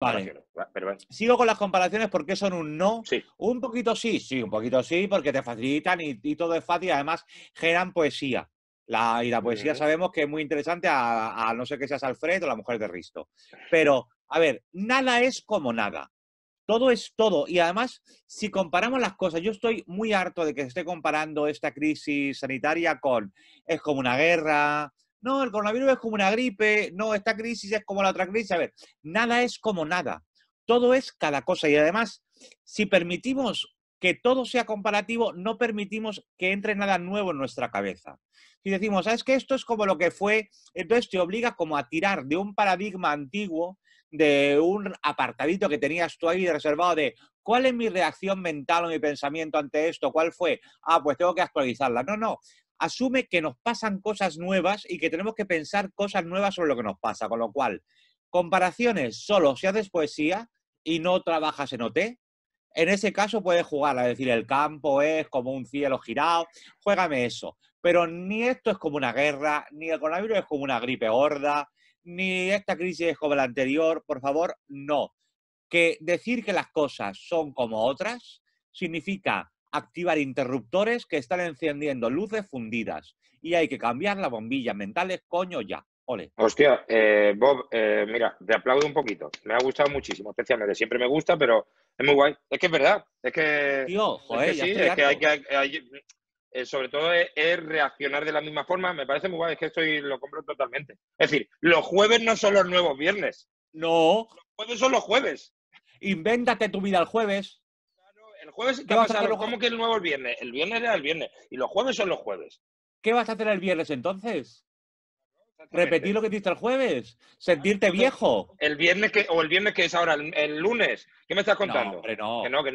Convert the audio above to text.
Vale. Sigo con las comparaciones porque son un no. Un poquito sí, sí, un poquito sí, porque te facilitan y, todo es fácil. y Además, generan poesía. y la poesía sabemos que es muy interesante, a, no sé que seas Alfred o la mujer de Risto. Pero, a ver, nada es como nada. Todo es todo. Y además, si comparamos las cosas, yo estoy muy harto de que se esté comparando esta crisis sanitaria con es como una guerra, no, el coronavirus es como una gripe, no, esta crisis es como la otra crisis. A ver, nada es como nada, todo es cada cosa. Y además, si permitimos que todo sea comparativo, no permitimos que entre nada nuevo en nuestra cabeza. Si decimos, ¿sabes que esto es como lo que fue? Entonces te obliga como a tirar de un paradigma antiguo, de un apartadito que tenías tú ahí reservado de cuál es mi reacción mental o mi pensamiento ante esto, cuál fue, ah, pues tengo que actualizarla. No, no, asume que nos pasan cosas nuevas y que tenemos que pensar cosas nuevas sobre lo que nos pasa, con lo cual, comparaciones solo si haces poesía y no trabajas en OT, en ese caso puedes jugar, a decir, el campo es como un cielo girado, juégame eso. Pero ni esto es como una guerra, ni el coronavirus es como una gripe gorda, ni esta crisis es como la anterior, por favor, no. Que decir que las cosas son como otras significa activar interruptores que están encendiendo luces fundidas y hay que cambiar la bombilla mentales, coño, ya. Ole. Hostia, eh, Bob, eh, mira, te aplaudo un poquito. Me ha gustado muchísimo, especialmente. Siempre me gusta, pero es muy guay. Es que es verdad. Es que. Tío, sí, es que hay que. Eh, sobre todo es, reaccionar de la misma forma. Me parece muy guay. Es que estoy, lo compro totalmente. Es decir, los jueves no son los nuevos viernes. No. Los jueves son los jueves. Invéntate tu vida el jueves el jueves, ¿qué ¿Cómo que el nuevo el viernes? El viernes era el viernes. Y los jueves son los jueves. ¿Qué vas a hacer el viernes entonces? Repetir lo que hiciste el jueves. Sentirte viejo. El viernes que, o el viernes que es ahora, el, lunes. ¿Qué me estás contando? Que no, que no.